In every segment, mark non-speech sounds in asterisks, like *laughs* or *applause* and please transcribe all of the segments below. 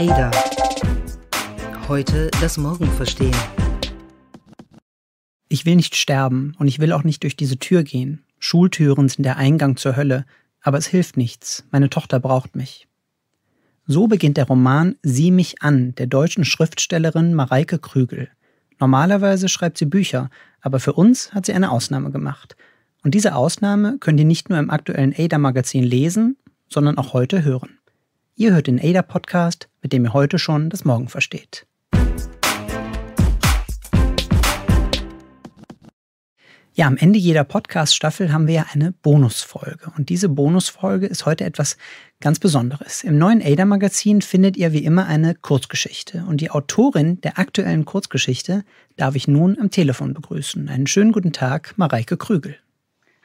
Ada. Heute das Morgen verstehen. Ich will nicht sterben und ich will auch nicht durch diese Tür gehen. Schultüren sind der Eingang zur Hölle, aber es hilft nichts. Meine Tochter braucht mich. So beginnt der Roman Sieh mich an der deutschen Schriftstellerin Mareike Krügel. Normalerweise schreibt sie Bücher, aber für uns hat sie eine Ausnahme gemacht. Und diese Ausnahme könnt ihr nicht nur im aktuellen Ada-Magazin lesen, sondern auch heute hören. Ihr hört den ADA Podcast, mit dem ihr heute schon das Morgen versteht. Ja, am Ende jeder Podcast-Staffel haben wir ja eine Bonusfolge. Und diese Bonusfolge ist heute etwas ganz Besonderes. Im neuen ADA-Magazin findet ihr wie immer eine Kurzgeschichte. Und die Autorin der aktuellen Kurzgeschichte darf ich nun am Telefon begrüßen. Einen schönen guten Tag, Mareike Krügel.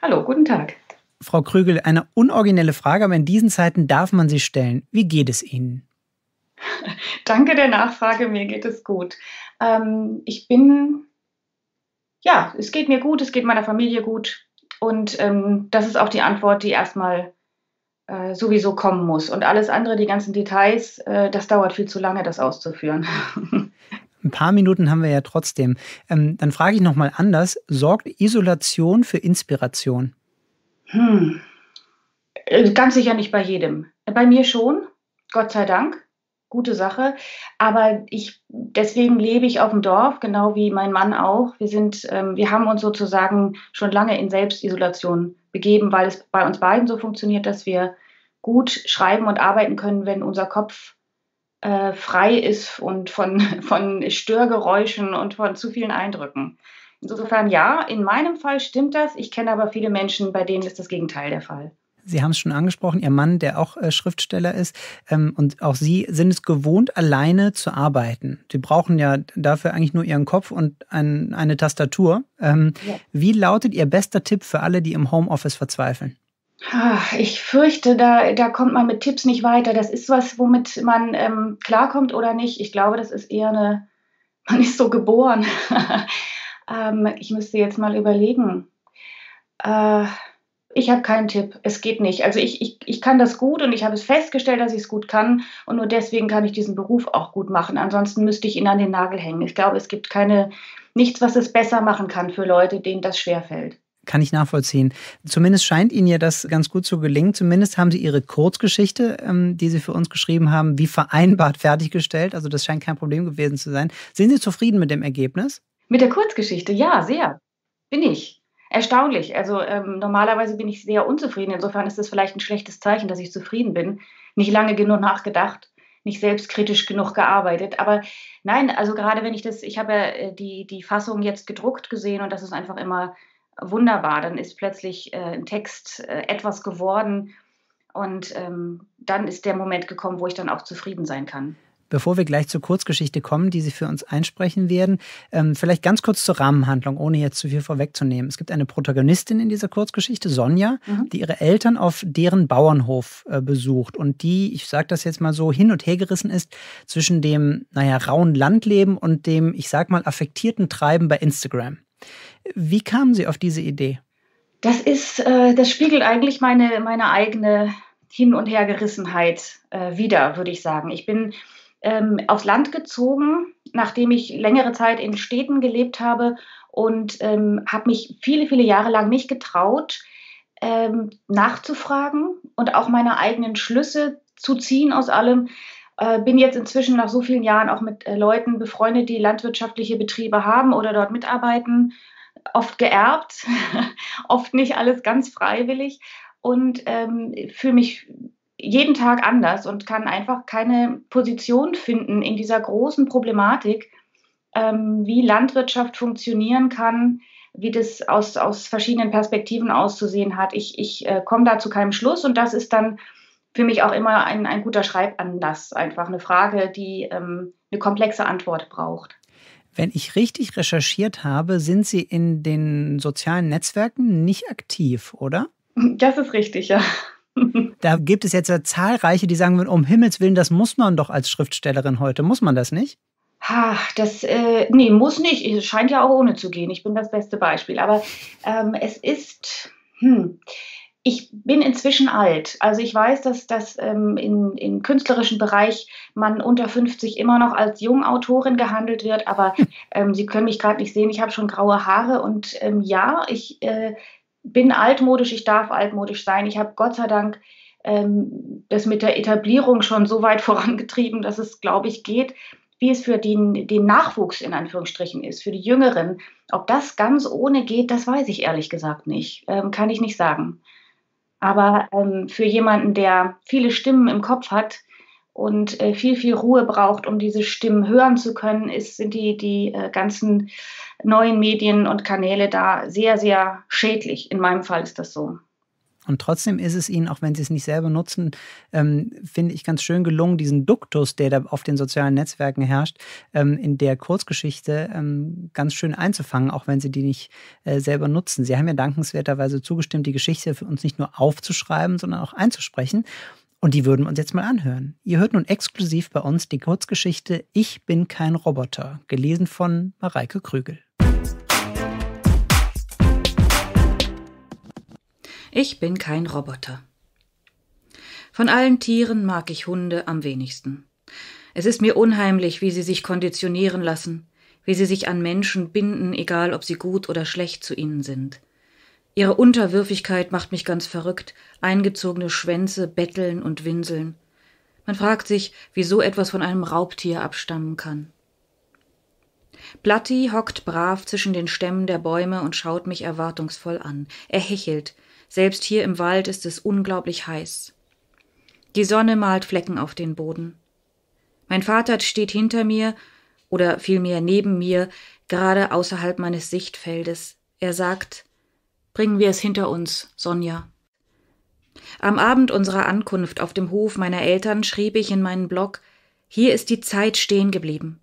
Hallo, guten Tag. Frau Krügel, eine unoriginelle Frage, aber in diesen Zeiten darf man sie stellen. Wie geht es Ihnen? *laughs* Danke der Nachfrage, mir geht es gut. Ähm, ich bin, ja, es geht mir gut, es geht meiner Familie gut. Und ähm, das ist auch die Antwort, die erstmal äh, sowieso kommen muss. Und alles andere, die ganzen Details, äh, das dauert viel zu lange, das auszuführen. *laughs* Ein paar Minuten haben wir ja trotzdem. Ähm, dann frage ich nochmal anders. Sorgt Isolation für Inspiration? Hm. Ganz sicher nicht bei jedem. Bei mir schon, Gott sei Dank. Gute Sache. Aber ich, deswegen lebe ich auf dem Dorf, genau wie mein Mann auch. Wir sind, ähm, wir haben uns sozusagen schon lange in Selbstisolation begeben, weil es bei uns beiden so funktioniert, dass wir gut schreiben und arbeiten können, wenn unser Kopf äh, frei ist und von, *laughs* von Störgeräuschen und von zu vielen Eindrücken. Insofern ja, in meinem Fall stimmt das. Ich kenne aber viele Menschen, bei denen ist das Gegenteil der Fall. Sie haben es schon angesprochen, Ihr Mann, der auch äh, Schriftsteller ist, ähm, und auch Sie sind es gewohnt, alleine zu arbeiten. Sie brauchen ja dafür eigentlich nur Ihren Kopf und ein, eine Tastatur. Ähm, ja. Wie lautet Ihr bester Tipp für alle, die im Homeoffice verzweifeln? Ah, ich fürchte, da, da kommt man mit Tipps nicht weiter. Das ist was, womit man ähm, klarkommt oder nicht. Ich glaube, das ist eher eine, man ist so geboren. *laughs* Ähm, ich müsste jetzt mal überlegen. Äh, ich habe keinen Tipp. Es geht nicht. Also ich, ich, ich kann das gut und ich habe es festgestellt, dass ich es gut kann. Und nur deswegen kann ich diesen Beruf auch gut machen. Ansonsten müsste ich ihn an den Nagel hängen. Ich glaube, es gibt keine, nichts, was es besser machen kann für Leute, denen das schwerfällt kann ich nachvollziehen. Zumindest scheint Ihnen ja das ganz gut zu gelingen. Zumindest haben Sie Ihre Kurzgeschichte, ähm, die Sie für uns geschrieben haben, wie vereinbart *laughs* fertiggestellt. Also das scheint kein Problem gewesen zu sein. Sind Sie zufrieden mit dem Ergebnis? Mit der Kurzgeschichte, ja, sehr. Bin ich. Erstaunlich. Also ähm, normalerweise bin ich sehr unzufrieden. Insofern ist es vielleicht ein schlechtes Zeichen, dass ich zufrieden bin. Nicht lange genug nachgedacht, nicht selbstkritisch genug gearbeitet. Aber nein, also gerade wenn ich das, ich habe ja äh, die, die Fassung jetzt gedruckt gesehen und das ist einfach immer wunderbar. Dann ist plötzlich äh, ein Text äh, etwas geworden und ähm, dann ist der Moment gekommen, wo ich dann auch zufrieden sein kann. Bevor wir gleich zur Kurzgeschichte kommen, die Sie für uns einsprechen werden, ähm, vielleicht ganz kurz zur Rahmenhandlung, ohne jetzt zu viel vorwegzunehmen. Es gibt eine Protagonistin in dieser Kurzgeschichte, Sonja, mhm. die ihre Eltern auf deren Bauernhof äh, besucht und die, ich sage das jetzt mal so, hin und her gerissen ist zwischen dem, naja, rauen Landleben und dem, ich sag mal, affektierten Treiben bei Instagram. Wie kamen Sie auf diese Idee? Das ist, äh, das spiegelt eigentlich meine, meine eigene Hin- und Hergerissenheit äh, wieder, würde ich sagen. Ich bin ähm, aufs Land gezogen, nachdem ich längere Zeit in Städten gelebt habe und ähm, habe mich viele, viele Jahre lang nicht getraut, ähm, nachzufragen und auch meine eigenen Schlüsse zu ziehen aus allem. Äh, bin jetzt inzwischen nach so vielen Jahren auch mit äh, Leuten befreundet, die landwirtschaftliche Betriebe haben oder dort mitarbeiten. Oft geerbt, *laughs* oft nicht alles ganz freiwillig und ähm, fühle mich jeden Tag anders und kann einfach keine Position finden in dieser großen Problematik, ähm, wie Landwirtschaft funktionieren kann, wie das aus, aus verschiedenen Perspektiven auszusehen hat. Ich, ich äh, komme da zu keinem Schluss und das ist dann für mich auch immer ein, ein guter Schreibanlass, einfach eine Frage, die ähm, eine komplexe Antwort braucht. Wenn ich richtig recherchiert habe, sind Sie in den sozialen Netzwerken nicht aktiv, oder? Das ist richtig, ja. *laughs* Da gibt es jetzt ja zahlreiche, die sagen um Himmels Willen, das muss man doch als Schriftstellerin heute, muss man das nicht? Ach, das, äh, nee, muss nicht. Es scheint ja auch ohne zu gehen. Ich bin das beste Beispiel. Aber ähm, es ist, hm, ich bin inzwischen alt. Also ich weiß, dass das ähm, in, im künstlerischen Bereich man unter 50 immer noch als Jungautorin gehandelt wird. Aber hm. ähm, Sie können mich gerade nicht sehen. Ich habe schon graue Haare. Und ähm, ja, ich äh, bin altmodisch, ich darf altmodisch sein. Ich habe Gott sei Dank ähm, das mit der Etablierung schon so weit *laughs* vorangetrieben, dass es, glaube ich, geht, wie es für den, den Nachwuchs in Anführungsstrichen ist, für die Jüngeren. Ob das ganz ohne geht, das weiß ich ehrlich gesagt nicht. Ähm, kann ich nicht sagen. Aber ähm, für jemanden, der viele Stimmen im Kopf hat, und äh, viel, viel Ruhe braucht, um diese Stimmen hören zu können, ist, sind die, die äh, ganzen neuen Medien und Kanäle da sehr, sehr schädlich. In meinem Fall ist das so. Und trotzdem ist es ihnen, auch wenn sie es nicht selber nutzen, ähm, finde ich ganz schön gelungen, diesen Duktus, der da auf den sozialen Netzwerken herrscht, ähm, in der Kurzgeschichte ähm, ganz schön einzufangen, auch wenn sie die nicht äh, selber nutzen. Sie haben ja dankenswerterweise zugestimmt, die Geschichte für uns nicht nur aufzuschreiben, sondern auch einzusprechen. Und die würden wir uns jetzt mal anhören. Ihr hört nun exklusiv bei uns die Kurzgeschichte Ich bin kein Roboter, gelesen von Mareike Krügel. Ich bin kein Roboter. Von allen Tieren mag ich Hunde am wenigsten. Es ist mir unheimlich, wie sie sich konditionieren lassen, wie sie sich an Menschen binden, egal ob sie gut oder schlecht zu ihnen sind. Ihre Unterwürfigkeit macht mich ganz verrückt, eingezogene Schwänze, Betteln und Winseln. Man fragt sich, wie so etwas von einem Raubtier abstammen kann. Blatti hockt brav zwischen den Stämmen der Bäume und schaut mich erwartungsvoll an. Er hechelt. Selbst hier im Wald ist es unglaublich heiß. Die Sonne malt Flecken auf den Boden. Mein Vater steht hinter mir oder vielmehr neben mir, gerade außerhalb meines Sichtfeldes. Er sagt, Bringen wir es hinter uns, Sonja. Am Abend unserer Ankunft auf dem Hof meiner Eltern schrieb ich in meinen Blog Hier ist die Zeit stehen geblieben.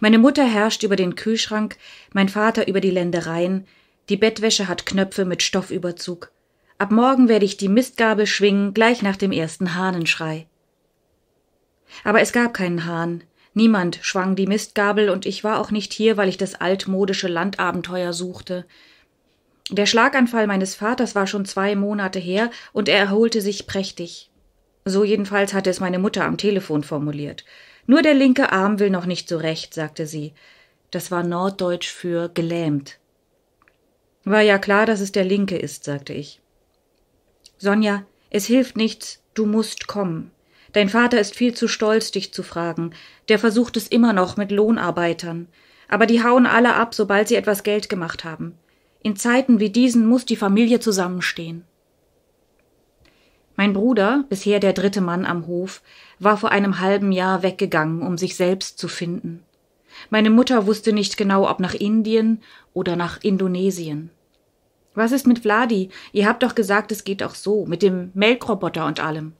Meine Mutter herrscht über den Kühlschrank, mein Vater über die Ländereien, die Bettwäsche hat Knöpfe mit Stoffüberzug. Ab morgen werde ich die Mistgabel schwingen, gleich nach dem ersten Hahnenschrei. Aber es gab keinen Hahn. Niemand schwang die Mistgabel und ich war auch nicht hier, weil ich das altmodische Landabenteuer suchte. Der Schlaganfall meines Vaters war schon zwei Monate her und er erholte sich prächtig. So jedenfalls hatte es meine Mutter am Telefon formuliert. Nur der linke Arm will noch nicht zurecht, so sagte sie. Das war Norddeutsch für gelähmt. War ja klar, dass es der linke ist, sagte ich. Sonja, es hilft nichts, du musst kommen. Dein Vater ist viel zu stolz, dich zu fragen. Der versucht es immer noch mit Lohnarbeitern. Aber die hauen alle ab, sobald sie etwas Geld gemacht haben. In Zeiten wie diesen muss die Familie zusammenstehen. Mein Bruder, bisher der dritte Mann am Hof, war vor einem halben Jahr weggegangen, um sich selbst zu finden. Meine Mutter wusste nicht genau, ob nach Indien oder nach Indonesien. Was ist mit Vladi? Ihr habt doch gesagt, es geht auch so, mit dem Melkroboter und allem.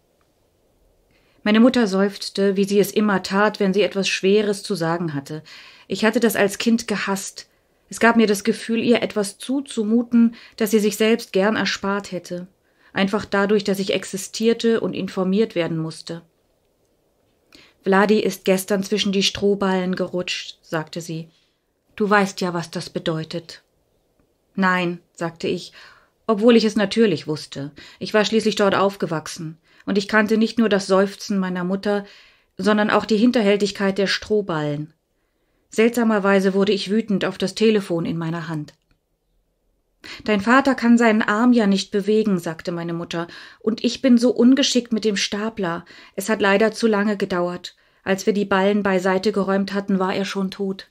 Meine Mutter seufzte, wie sie es immer tat, wenn sie etwas Schweres zu sagen hatte. Ich hatte das als Kind gehasst, es gab mir das Gefühl, ihr etwas zuzumuten, das sie sich selbst gern erspart hätte, einfach dadurch, dass ich existierte und informiert werden musste. Vladi ist gestern zwischen die Strohballen gerutscht, sagte sie. Du weißt ja, was das bedeutet. Nein, sagte ich, obwohl ich es natürlich wusste. Ich war schließlich dort aufgewachsen, und ich kannte nicht nur das Seufzen meiner Mutter, sondern auch die Hinterhältigkeit der Strohballen. Seltsamerweise wurde ich wütend auf das Telefon in meiner Hand. Dein Vater kann seinen Arm ja nicht bewegen, sagte meine Mutter, und ich bin so ungeschickt mit dem Stapler. Es hat leider zu lange gedauert. Als wir die Ballen beiseite geräumt hatten, war er schon tot.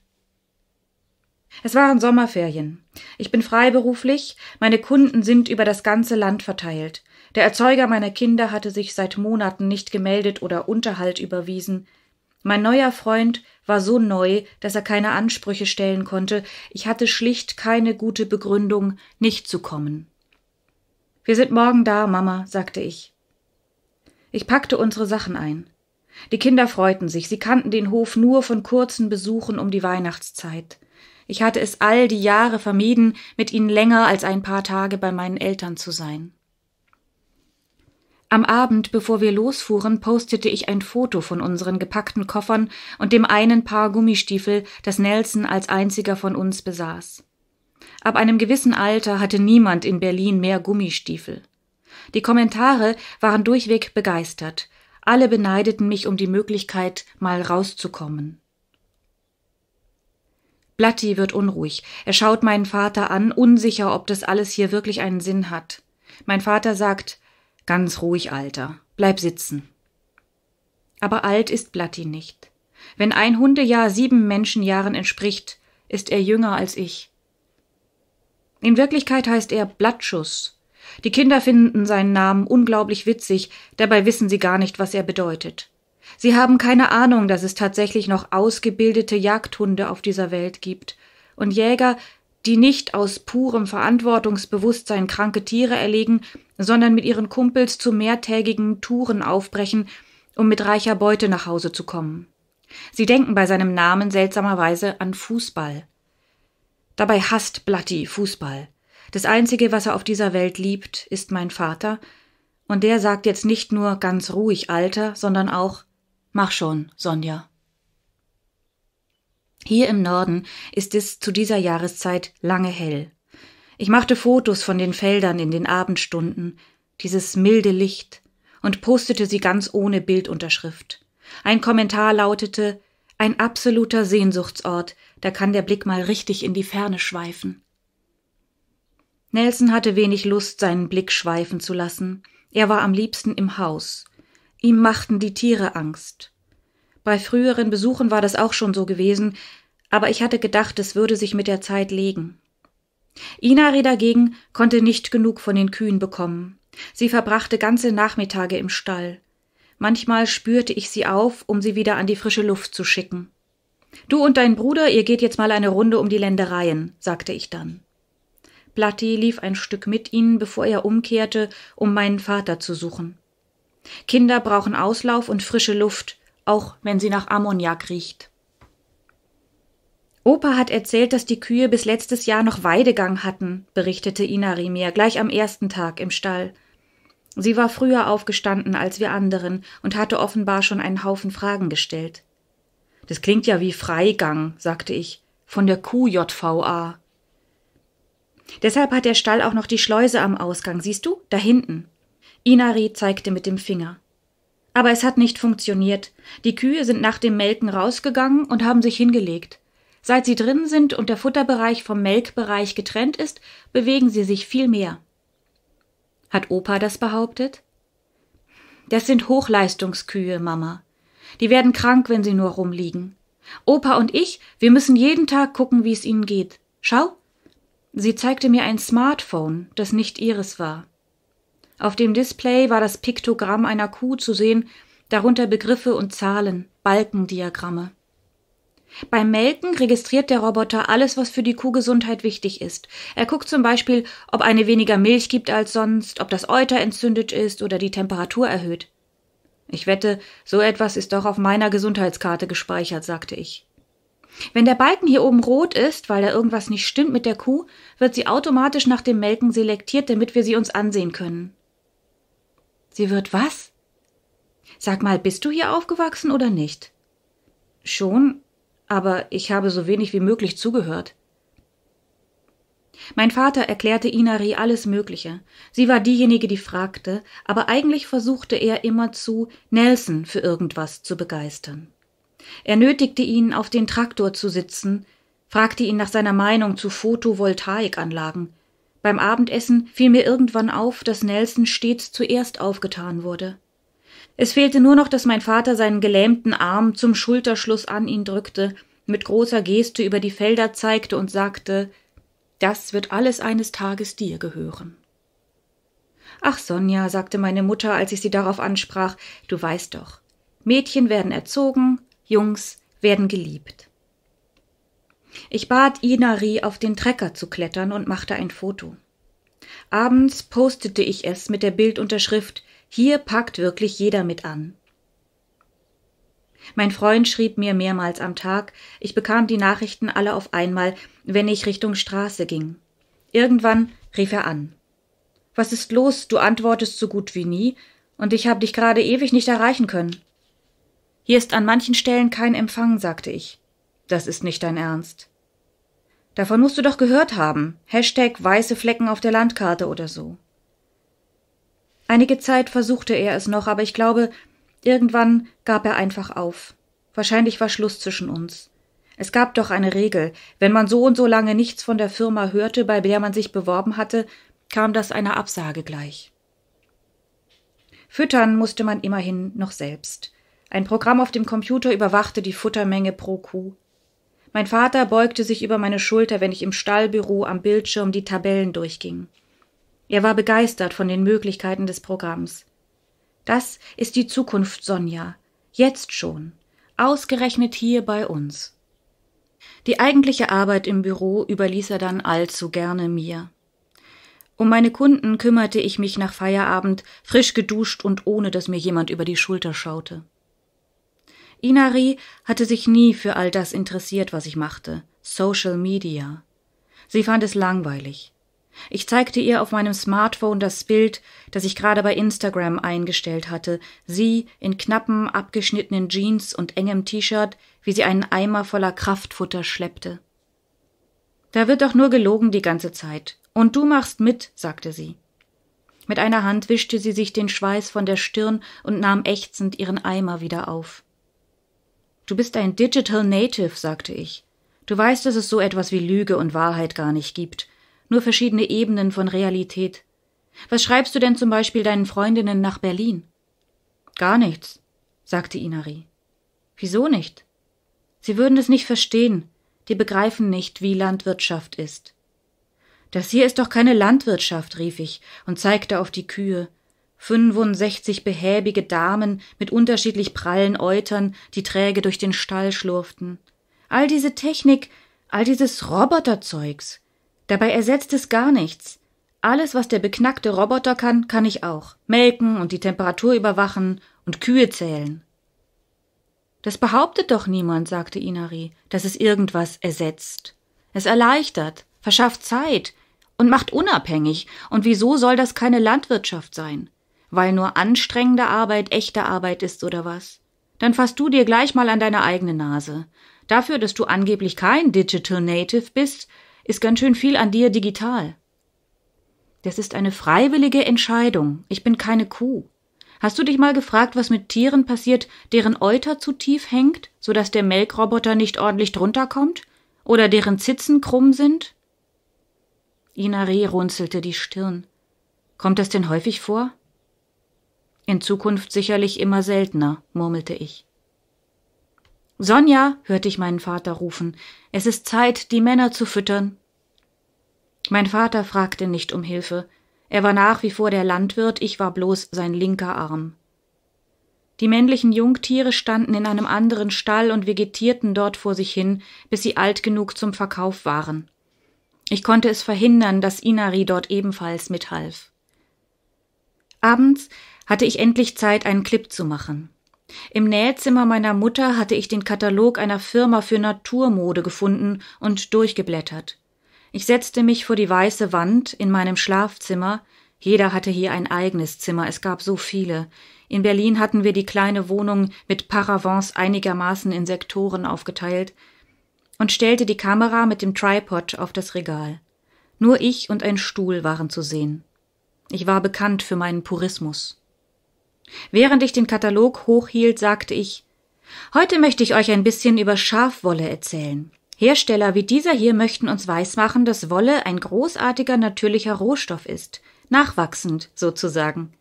Es waren Sommerferien. Ich bin freiberuflich, meine Kunden sind über das ganze Land verteilt. Der Erzeuger meiner Kinder hatte sich seit Monaten nicht gemeldet oder Unterhalt überwiesen. Mein neuer Freund war so neu, dass er keine Ansprüche stellen konnte, ich hatte schlicht keine gute Begründung, nicht zu kommen. Wir sind morgen da, Mama, sagte ich. Ich packte unsere Sachen ein. Die Kinder freuten sich, sie kannten den Hof nur von kurzen Besuchen um die Weihnachtszeit. Ich hatte es all die Jahre vermieden, mit ihnen länger als ein paar Tage bei meinen Eltern zu sein. Am Abend, bevor wir losfuhren, postete ich ein Foto von unseren gepackten Koffern und dem einen Paar Gummistiefel, das Nelson als einziger von uns besaß. Ab einem gewissen Alter hatte niemand in Berlin mehr Gummistiefel. Die Kommentare waren durchweg begeistert. Alle beneideten mich um die Möglichkeit, mal rauszukommen. Blatti wird unruhig. Er schaut meinen Vater an, unsicher, ob das alles hier wirklich einen Sinn hat. Mein Vater sagt, Ganz ruhig, Alter, bleib sitzen. Aber alt ist Blatti nicht. Wenn ein Hundejahr sieben Menschenjahren entspricht, ist er jünger als ich. In Wirklichkeit heißt er Blattschuss. Die Kinder finden seinen Namen unglaublich witzig, dabei wissen sie gar nicht, was er bedeutet. Sie haben keine Ahnung, dass es tatsächlich noch ausgebildete Jagdhunde auf dieser Welt gibt und Jäger, die nicht aus purem Verantwortungsbewusstsein kranke Tiere erlegen, sondern mit ihren Kumpels zu mehrtägigen Touren aufbrechen, um mit reicher Beute nach Hause zu kommen. Sie denken bei seinem Namen seltsamerweise an Fußball. Dabei hasst Blatti Fußball. Das Einzige, was er auf dieser Welt liebt, ist mein Vater, und der sagt jetzt nicht nur ganz ruhig Alter, sondern auch Mach schon, Sonja. Hier im Norden ist es zu dieser Jahreszeit lange hell. Ich machte Fotos von den Feldern in den Abendstunden, dieses milde Licht, und postete sie ganz ohne Bildunterschrift. Ein Kommentar lautete Ein absoluter Sehnsuchtsort, da kann der Blick mal richtig in die Ferne schweifen. Nelson hatte wenig Lust, seinen Blick schweifen zu lassen. Er war am liebsten im Haus. Ihm machten die Tiere Angst. Bei früheren Besuchen war das auch schon so gewesen, aber ich hatte gedacht, es würde sich mit der Zeit legen. Inari dagegen konnte nicht genug von den Kühen bekommen. Sie verbrachte ganze Nachmittage im Stall. Manchmal spürte ich sie auf, um sie wieder an die frische Luft zu schicken. Du und dein Bruder, ihr geht jetzt mal eine Runde um die Ländereien, sagte ich dann. Blatti lief ein Stück mit ihnen, bevor er umkehrte, um meinen Vater zu suchen. Kinder brauchen Auslauf und frische Luft, auch wenn sie nach Ammoniak riecht. Opa hat erzählt, dass die Kühe bis letztes Jahr noch Weidegang hatten, berichtete Inari mir gleich am ersten Tag im Stall. Sie war früher aufgestanden als wir anderen und hatte offenbar schon einen Haufen Fragen gestellt. Das klingt ja wie Freigang, sagte ich, von der QJVA. Deshalb hat der Stall auch noch die Schleuse am Ausgang, siehst du, da hinten. Inari zeigte mit dem Finger. Aber es hat nicht funktioniert. Die Kühe sind nach dem Melken rausgegangen und haben sich hingelegt. Seit sie drin sind und der Futterbereich vom Melkbereich getrennt ist, bewegen sie sich viel mehr. Hat Opa das behauptet? Das sind Hochleistungskühe, Mama. Die werden krank, wenn sie nur rumliegen. Opa und ich, wir müssen jeden Tag gucken, wie es ihnen geht. Schau. Sie zeigte mir ein Smartphone, das nicht ihres war. Auf dem Display war das Piktogramm einer Kuh zu sehen, darunter Begriffe und Zahlen, Balkendiagramme. Beim Melken registriert der Roboter alles, was für die Kuhgesundheit wichtig ist. Er guckt zum Beispiel, ob eine weniger Milch gibt als sonst, ob das Euter entzündet ist oder die Temperatur erhöht. Ich wette, so etwas ist doch auf meiner Gesundheitskarte gespeichert, sagte ich. Wenn der Balken hier oben rot ist, weil da irgendwas nicht stimmt mit der Kuh, wird sie automatisch nach dem Melken selektiert, damit wir sie uns ansehen können. Sie wird was? Sag mal, bist du hier aufgewachsen oder nicht? Schon, aber ich habe so wenig wie möglich zugehört. Mein Vater erklärte Inari alles Mögliche. Sie war diejenige, die fragte, aber eigentlich versuchte er immerzu, Nelson für irgendwas zu begeistern. Er nötigte ihn, auf den Traktor zu sitzen, fragte ihn nach seiner Meinung zu Photovoltaikanlagen, beim Abendessen fiel mir irgendwann auf, dass Nelson stets zuerst aufgetan wurde. Es fehlte nur noch, dass mein Vater seinen gelähmten Arm zum Schulterschluss an ihn drückte, mit großer Geste über die Felder zeigte und sagte Das wird alles eines Tages dir gehören. Ach, Sonja, sagte meine Mutter, als ich sie darauf ansprach, du weißt doch, Mädchen werden erzogen, Jungs werden geliebt. Ich bat Inari, auf den Trecker zu klettern und machte ein Foto. Abends postete ich es mit der Bildunterschrift Hier packt wirklich jeder mit an. Mein Freund schrieb mir mehrmals am Tag, ich bekam die Nachrichten alle auf einmal, wenn ich Richtung Straße ging. Irgendwann rief er an. Was ist los? Du antwortest so gut wie nie, und ich habe dich gerade ewig nicht erreichen können. Hier ist an manchen Stellen kein Empfang, sagte ich das ist nicht dein Ernst. Davon musst du doch gehört haben. Hashtag weiße Flecken auf der Landkarte oder so. Einige Zeit versuchte er es noch, aber ich glaube, irgendwann gab er einfach auf. Wahrscheinlich war Schluss zwischen uns. Es gab doch eine Regel, wenn man so und so lange nichts von der Firma hörte, bei der man sich beworben hatte, kam das einer Absage gleich. Füttern musste man immerhin noch selbst. Ein Programm auf dem Computer überwachte die Futtermenge pro Kuh. Mein Vater beugte sich über meine Schulter, wenn ich im Stallbüro am Bildschirm die Tabellen durchging. Er war begeistert von den Möglichkeiten des Programms. Das ist die Zukunft, Sonja. Jetzt schon. Ausgerechnet hier bei uns. Die eigentliche Arbeit im Büro überließ er dann allzu gerne mir. Um meine Kunden kümmerte ich mich nach Feierabend, frisch geduscht und ohne dass mir jemand über die Schulter schaute. Inari hatte sich nie für all das interessiert, was ich machte. Social Media. Sie fand es langweilig. Ich zeigte ihr auf meinem Smartphone das Bild, das ich gerade bei Instagram eingestellt hatte, sie in knappen, abgeschnittenen Jeans und engem T-Shirt, wie sie einen Eimer voller Kraftfutter schleppte. Da wird doch nur gelogen die ganze Zeit. Und du machst mit, sagte sie. Mit einer Hand wischte sie sich den Schweiß von der Stirn und nahm ächzend ihren Eimer wieder auf. Du bist ein Digital Native, sagte ich. Du weißt, dass es so etwas wie Lüge und Wahrheit gar nicht gibt, nur verschiedene Ebenen von Realität. Was schreibst du denn zum Beispiel deinen Freundinnen nach Berlin? Gar nichts, sagte Inari. Wieso nicht? Sie würden es nicht verstehen, die begreifen nicht, wie Landwirtschaft ist. Das hier ist doch keine Landwirtschaft, rief ich und zeigte auf die Kühe, 65 behäbige Damen mit unterschiedlich prallen Eutern, die träge durch den Stall schlurften. All diese Technik, all dieses Roboterzeugs. Dabei ersetzt es gar nichts. Alles, was der beknackte Roboter kann, kann ich auch. Melken und die Temperatur überwachen und Kühe zählen. Das behauptet doch niemand, sagte Inari, dass es irgendwas ersetzt. Es erleichtert, verschafft Zeit und macht unabhängig. Und wieso soll das keine Landwirtschaft sein? weil nur anstrengende Arbeit echte Arbeit ist oder was? Dann fass du dir gleich mal an deine eigene Nase. Dafür, dass du angeblich kein Digital Native bist, ist ganz schön viel an dir digital. Das ist eine freiwillige Entscheidung. Ich bin keine Kuh. Hast du dich mal gefragt, was mit Tieren passiert, deren Euter zu tief hängt, sodass der Melkroboter nicht ordentlich drunter kommt? Oder deren Zitzen krumm sind? Inari runzelte die Stirn. Kommt das denn häufig vor? In Zukunft sicherlich immer seltener, murmelte ich. Sonja, hörte ich meinen Vater rufen, es ist Zeit, die Männer zu füttern. Mein Vater fragte nicht um Hilfe. Er war nach wie vor der Landwirt, ich war bloß sein linker Arm. Die männlichen Jungtiere standen in einem anderen Stall und vegetierten dort vor sich hin, bis sie alt genug zum Verkauf waren. Ich konnte es verhindern, dass Inari dort ebenfalls mithalf. Abends, hatte ich endlich Zeit, einen Clip zu machen. Im Nähzimmer meiner Mutter hatte ich den Katalog einer Firma für Naturmode gefunden und durchgeblättert. Ich setzte mich vor die weiße Wand in meinem Schlafzimmer. Jeder hatte hier ein eigenes Zimmer, es gab so viele. In Berlin hatten wir die kleine Wohnung mit Paravents einigermaßen in Sektoren aufgeteilt und stellte die Kamera mit dem Tripod auf das Regal. Nur ich und ein Stuhl waren zu sehen. Ich war bekannt für meinen Purismus. Während ich den Katalog hochhielt, sagte ich Heute möchte ich euch ein bisschen über Schafwolle erzählen. Hersteller wie dieser hier möchten uns weismachen, dass Wolle ein großartiger natürlicher Rohstoff ist, nachwachsend sozusagen.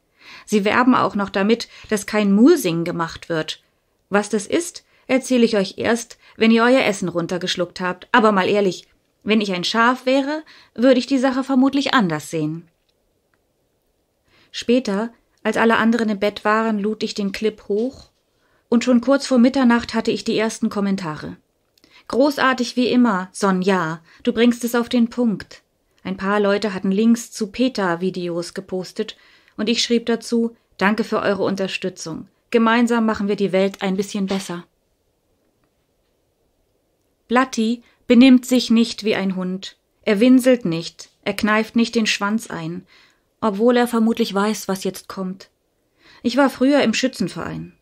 Sie werben auch noch damit, dass kein Mulsing gemacht wird. Was das ist, erzähle ich euch erst, wenn ihr euer Essen runtergeschluckt habt. Aber mal ehrlich, wenn ich ein Schaf wäre, würde ich die Sache vermutlich anders sehen. Später als alle anderen im Bett waren, lud ich den Clip hoch und schon kurz vor Mitternacht hatte ich die ersten Kommentare. Großartig wie immer, Sonja, du bringst es auf den Punkt. Ein paar Leute hatten Links zu PETA-Videos gepostet und ich schrieb dazu, danke für eure Unterstützung. Gemeinsam machen wir die Welt ein bisschen besser. Blatti benimmt sich nicht wie ein Hund. Er winselt nicht, er kneift nicht den Schwanz ein obwohl er vermutlich weiß, was jetzt kommt. Ich war früher im Schützenverein.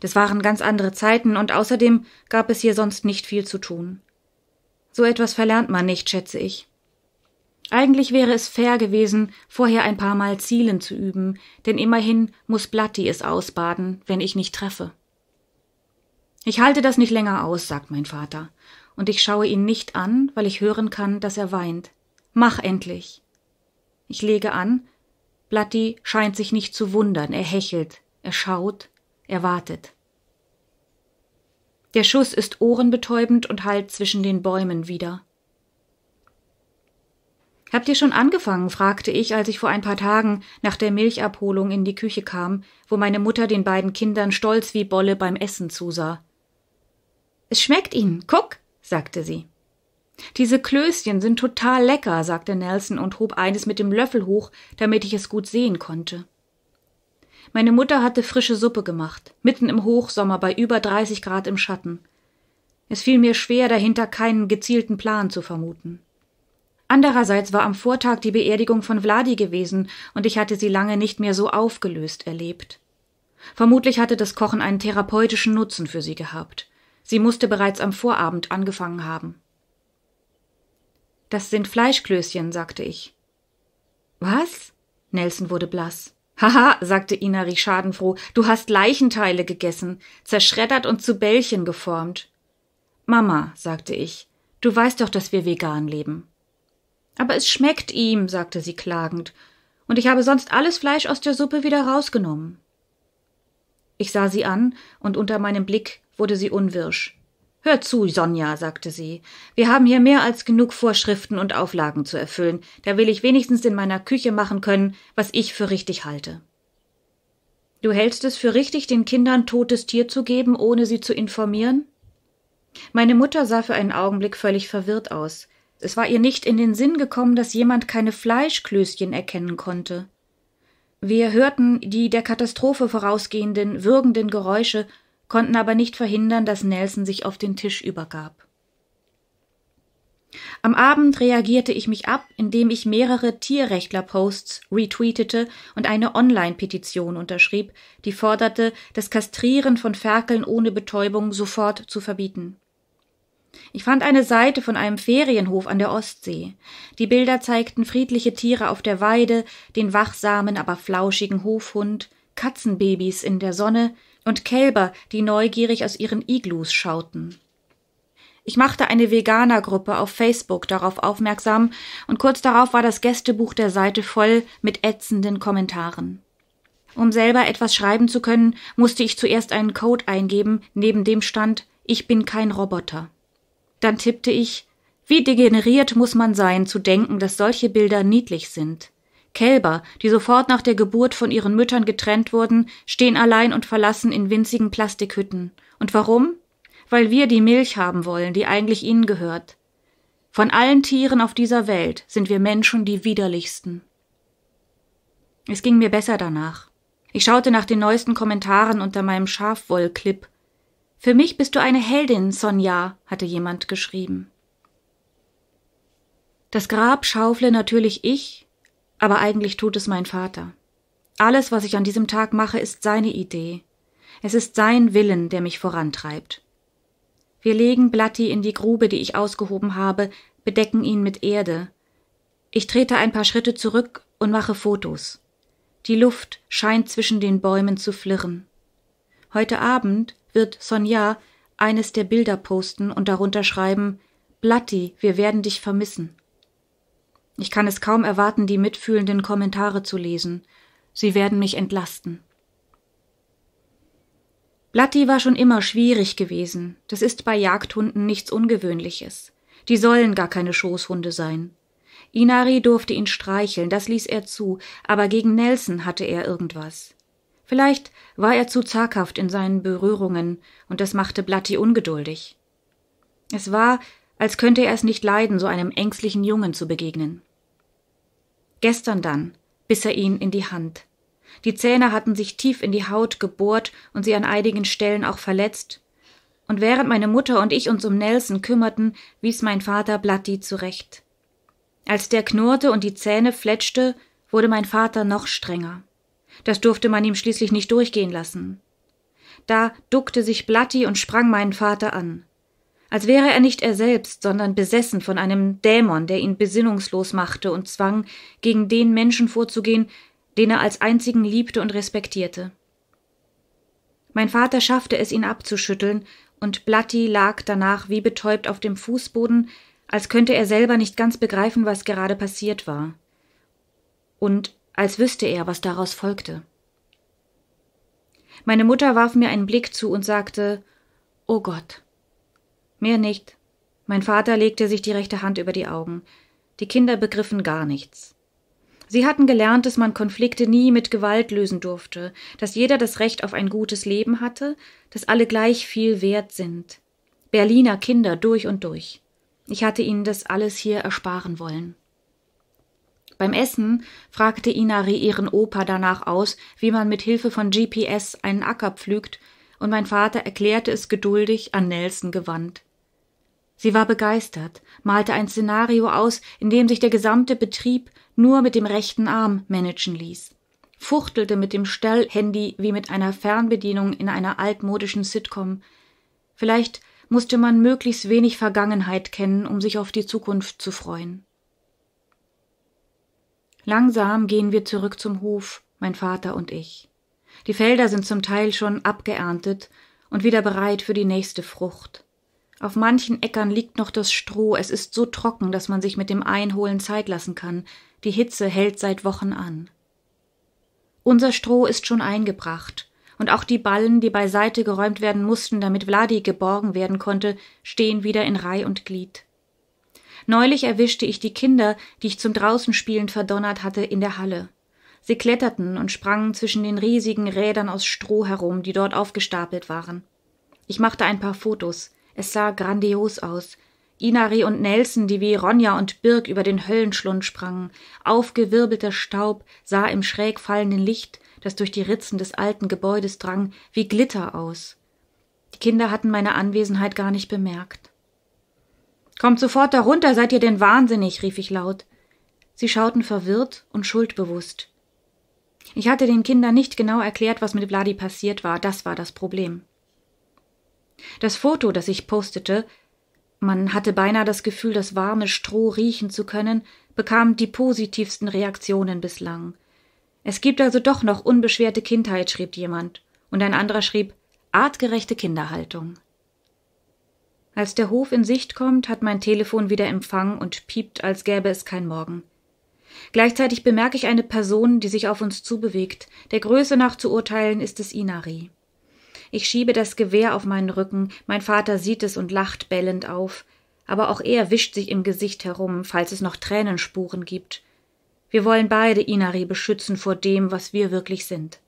Das waren ganz andere Zeiten und außerdem gab es hier sonst nicht viel zu tun. So etwas verlernt man nicht, schätze ich. Eigentlich wäre es fair gewesen, vorher ein paar Mal Zielen zu üben, denn immerhin muss Blatti es ausbaden, wenn ich nicht treffe. Ich halte das nicht länger aus, sagt mein Vater, und ich schaue ihn nicht an, weil ich hören kann, dass er weint. Mach endlich. Ich lege an Blatti scheint sich nicht zu wundern, er hechelt, er schaut, er wartet. Der Schuss ist ohrenbetäubend und hallt zwischen den Bäumen wieder. Habt ihr schon angefangen? fragte ich, als ich vor ein paar Tagen nach der Milchabholung in die Küche kam, wo meine Mutter den beiden Kindern stolz wie Bolle beim Essen zusah. Es schmeckt ihnen, guck, sagte sie. Diese Klößchen sind total lecker, sagte Nelson und hob eines mit dem Löffel hoch, damit ich es gut sehen konnte. Meine Mutter hatte frische Suppe gemacht, mitten im Hochsommer bei über 30 Grad im Schatten. Es fiel mir schwer, dahinter keinen gezielten Plan zu vermuten. Andererseits war am Vortag die Beerdigung von Vladi gewesen und ich hatte sie lange nicht mehr so aufgelöst erlebt. Vermutlich hatte das Kochen einen therapeutischen Nutzen für sie gehabt. Sie musste bereits am Vorabend angefangen haben. Das sind Fleischklößchen, sagte ich. Was? Nelson wurde blass. Haha, sagte Inari schadenfroh, du hast Leichenteile gegessen, zerschreddert und zu Bällchen geformt. Mama, sagte ich, du weißt doch, dass wir vegan leben. Aber es schmeckt ihm, sagte sie klagend, und ich habe sonst alles Fleisch aus der Suppe wieder rausgenommen. Ich sah sie an, und unter meinem Blick wurde sie unwirsch. Hör zu, Sonja, sagte sie, wir haben hier mehr als genug Vorschriften und Auflagen zu erfüllen, da will ich wenigstens in meiner Küche machen können, was ich für richtig halte. Du hältst es für richtig, den Kindern totes Tier zu geben, ohne sie zu informieren? Meine Mutter sah für einen Augenblick völlig verwirrt aus. Es war ihr nicht in den Sinn gekommen, dass jemand keine Fleischklößchen erkennen konnte. Wir hörten die der Katastrophe vorausgehenden, würgenden Geräusche konnten aber nicht verhindern, dass Nelson sich auf den Tisch übergab. Am Abend reagierte ich mich ab, indem ich mehrere Tierrechtler-Posts retweetete und eine Online-Petition unterschrieb, die forderte, das Kastrieren von Ferkeln ohne Betäubung sofort zu verbieten. Ich fand eine Seite von einem Ferienhof an der Ostsee. Die Bilder zeigten friedliche Tiere auf der Weide, den wachsamen, aber flauschigen Hofhund, Katzenbabys in der Sonne, und Kälber, die neugierig aus ihren Iglus schauten. Ich machte eine Veganergruppe auf Facebook darauf aufmerksam und kurz darauf war das Gästebuch der Seite voll mit ätzenden Kommentaren. Um selber etwas schreiben zu können, musste ich zuerst einen Code eingeben, neben dem stand Ich bin kein Roboter. Dann tippte ich wie degeneriert muss man sein, zu denken, dass solche Bilder niedlich sind. Kälber, die sofort nach der Geburt von ihren Müttern getrennt wurden, stehen allein und verlassen in winzigen Plastikhütten. Und warum? Weil wir die Milch haben wollen, die eigentlich ihnen gehört. Von allen Tieren auf dieser Welt sind wir Menschen die widerlichsten. Es ging mir besser danach. Ich schaute nach den neuesten Kommentaren unter meinem Schafwollclip. Für mich bist du eine Heldin, Sonja, hatte jemand geschrieben. Das Grab schaufle natürlich ich, aber eigentlich tut es mein Vater. Alles, was ich an diesem Tag mache, ist seine Idee. Es ist sein Willen, der mich vorantreibt. Wir legen Blatti in die Grube, die ich ausgehoben habe, bedecken ihn mit Erde. Ich trete ein paar Schritte zurück und mache Fotos. Die Luft scheint zwischen den Bäumen zu flirren. Heute Abend wird Sonja eines der Bilder posten und darunter schreiben Blatti, wir werden dich vermissen. Ich kann es kaum erwarten, die mitfühlenden Kommentare zu lesen. Sie werden mich entlasten. Blatti war schon immer schwierig gewesen. Das ist bei Jagdhunden nichts Ungewöhnliches. Die sollen gar keine Schoßhunde sein. Inari durfte ihn streicheln, das ließ er zu, aber gegen Nelson hatte er irgendwas. Vielleicht war er zu zaghaft in seinen Berührungen, und das machte Blatti ungeduldig. Es war, als könnte er es nicht leiden, so einem ängstlichen Jungen zu begegnen. Gestern dann bis er ihn in die Hand. Die Zähne hatten sich tief in die Haut gebohrt und sie an einigen Stellen auch verletzt. Und während meine Mutter und ich uns um Nelson kümmerten, wies mein Vater Blatti zurecht. Als der knurrte und die Zähne fletschte, wurde mein Vater noch strenger. Das durfte man ihm schließlich nicht durchgehen lassen. Da duckte sich Blatti und sprang meinen Vater an als wäre er nicht er selbst, sondern besessen von einem Dämon, der ihn besinnungslos machte und zwang, gegen den Menschen vorzugehen, den er als einzigen liebte und respektierte. Mein Vater schaffte es, ihn abzuschütteln, und Blatti lag danach wie betäubt auf dem Fußboden, als könnte er selber nicht ganz begreifen, was gerade passiert war. Und als wüsste er, was daraus folgte. Meine Mutter warf mir einen Blick zu und sagte, Oh Gott, Mehr nicht. Mein Vater legte sich die rechte Hand über die Augen. Die Kinder begriffen gar nichts. Sie hatten gelernt, dass man Konflikte nie mit Gewalt lösen durfte, dass jeder das Recht auf ein gutes Leben hatte, dass alle gleich viel wert sind. Berliner Kinder durch und durch. Ich hatte ihnen das alles hier ersparen wollen. Beim Essen fragte Inari ihren Opa danach aus, wie man mit Hilfe von GPS einen Acker pflügt, und mein Vater erklärte es geduldig an Nelson gewandt. Sie war begeistert, malte ein Szenario aus, in dem sich der gesamte Betrieb nur mit dem rechten Arm managen ließ, fuchtelte mit dem Stellhandy wie mit einer Fernbedienung in einer altmodischen Sitcom. Vielleicht musste man möglichst wenig Vergangenheit kennen, um sich auf die Zukunft zu freuen. Langsam gehen wir zurück zum Hof, mein Vater und ich. Die Felder sind zum Teil schon abgeerntet und wieder bereit für die nächste Frucht. Auf manchen Äckern liegt noch das Stroh, es ist so trocken, dass man sich mit dem Einholen Zeit lassen kann, die Hitze hält seit Wochen an. Unser Stroh ist schon eingebracht, und auch die Ballen, die beiseite geräumt werden mussten, damit Vladi geborgen werden konnte, stehen wieder in Reih und Glied. Neulich erwischte ich die Kinder, die ich zum Draußenspielen verdonnert hatte, in der Halle. Sie kletterten und sprangen zwischen den riesigen Rädern aus Stroh herum, die dort aufgestapelt waren. Ich machte ein paar Fotos. Es sah grandios aus. Inari und Nelson, die wie Ronja und Birk über den Höllenschlund sprangen. Aufgewirbelter Staub sah im schräg fallenden Licht, das durch die Ritzen des alten Gebäudes drang, wie Glitter aus. Die Kinder hatten meine Anwesenheit gar nicht bemerkt. Kommt sofort darunter, seid ihr denn wahnsinnig, rief ich laut. Sie schauten verwirrt und schuldbewusst. Ich hatte den Kindern nicht genau erklärt, was mit Vladi passiert war, das war das Problem. Das Foto, das ich postete, man hatte beinahe das Gefühl, das warme Stroh riechen zu können, bekam die positivsten Reaktionen bislang. Es gibt also doch noch unbeschwerte Kindheit, schrieb jemand, und ein anderer schrieb artgerechte Kinderhaltung. Als der Hof in Sicht kommt, hat mein Telefon wieder Empfang und piept, als gäbe es kein Morgen. Gleichzeitig bemerke ich eine Person, die sich auf uns zubewegt. Der Größe nach zu urteilen ist es Inari. Ich schiebe das Gewehr auf meinen Rücken, mein Vater sieht es und lacht bellend auf, aber auch er wischt sich im Gesicht herum, falls es noch Tränenspuren gibt. Wir wollen beide Inari beschützen vor dem, was wir wirklich sind.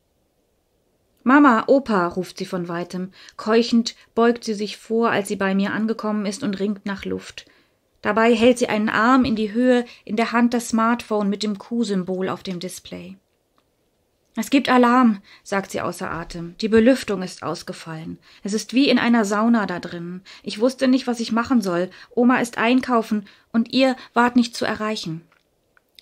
Mama, Opa, ruft sie von weitem. Keuchend beugt sie sich vor, als sie bei mir angekommen ist und ringt nach Luft. Dabei hält sie einen Arm in die Höhe, in der Hand das Smartphone mit dem Q-Symbol auf dem Display. Es gibt Alarm, sagt sie außer Atem. Die Belüftung ist ausgefallen. Es ist wie in einer Sauna da drinnen. Ich wusste nicht, was ich machen soll. Oma ist einkaufen und ihr wart nicht zu erreichen.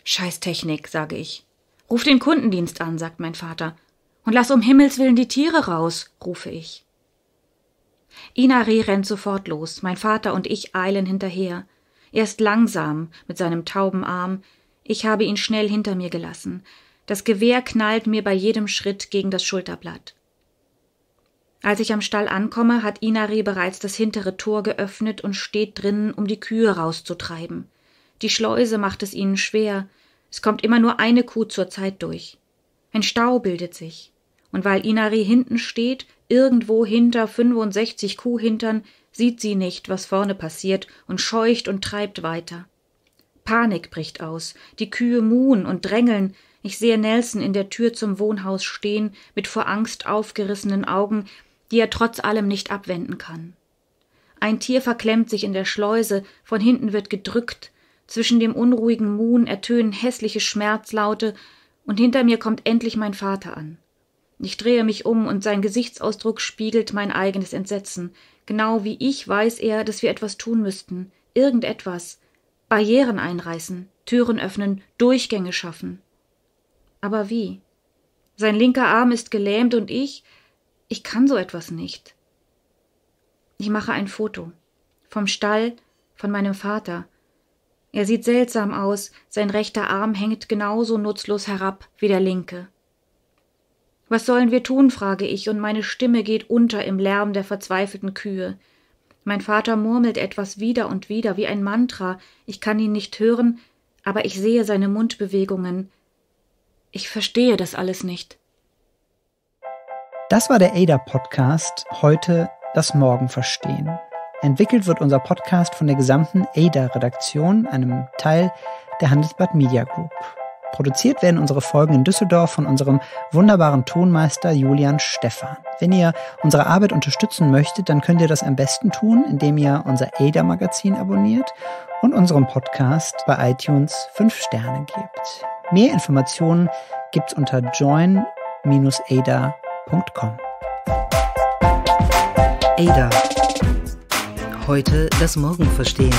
Scheiß Technik, sage ich. Ruf den Kundendienst an, sagt mein Vater. Und lass um Himmels willen die Tiere raus, rufe ich. Ina Reh rennt sofort los. Mein Vater und ich eilen hinterher. Er ist langsam mit seinem tauben Arm. Ich habe ihn schnell hinter mir gelassen. Das Gewehr knallt mir bei jedem Schritt gegen das Schulterblatt. Als ich am Stall ankomme, hat Inari bereits das hintere Tor geöffnet und steht drinnen, um die Kühe rauszutreiben. Die Schleuse macht es ihnen schwer. Es kommt immer nur eine Kuh zur Zeit durch. Ein Stau bildet sich. Und weil Inari hinten steht, irgendwo hinter 65 Kuhhintern, sieht sie nicht, was vorne passiert und scheucht und treibt weiter. Panik bricht aus. Die Kühe muhen und drängeln. Ich sehe Nelson in der Tür zum Wohnhaus stehen, mit vor Angst aufgerissenen Augen, die er trotz allem nicht abwenden kann. Ein Tier verklemmt sich in der Schleuse, von hinten wird gedrückt, zwischen dem unruhigen Muhn ertönen hässliche Schmerzlaute, und hinter mir kommt endlich mein Vater an. Ich drehe mich um, und sein Gesichtsausdruck spiegelt mein eigenes Entsetzen. Genau wie ich weiß er, dass wir etwas tun müssten, irgendetwas. Barrieren einreißen, Türen öffnen, Durchgänge schaffen. Aber wie? Sein linker Arm ist gelähmt und ich, ich kann so etwas nicht. Ich mache ein Foto. Vom Stall, von meinem Vater. Er sieht seltsam aus, sein rechter Arm hängt genauso nutzlos herab wie der linke. Was sollen wir tun, frage ich, und meine Stimme geht unter im Lärm der verzweifelten Kühe. Mein Vater murmelt etwas wieder und wieder wie ein Mantra, ich kann ihn nicht hören, aber ich sehe seine Mundbewegungen, ich verstehe das alles nicht. Das war der ADA-Podcast. Heute das Morgen verstehen. Entwickelt wird unser Podcast von der gesamten ADA-Redaktion, einem Teil der Handelsblatt Media Group. Produziert werden unsere Folgen in Düsseldorf von unserem wunderbaren Tonmeister Julian Stephan. Wenn ihr unsere Arbeit unterstützen möchtet, dann könnt ihr das am besten tun, indem ihr unser ADA-Magazin abonniert und unserem Podcast bei iTunes 5 Sterne gebt. Mehr Informationen gibt's unter join-ada.com. Ada. Heute das Morgen verstehen.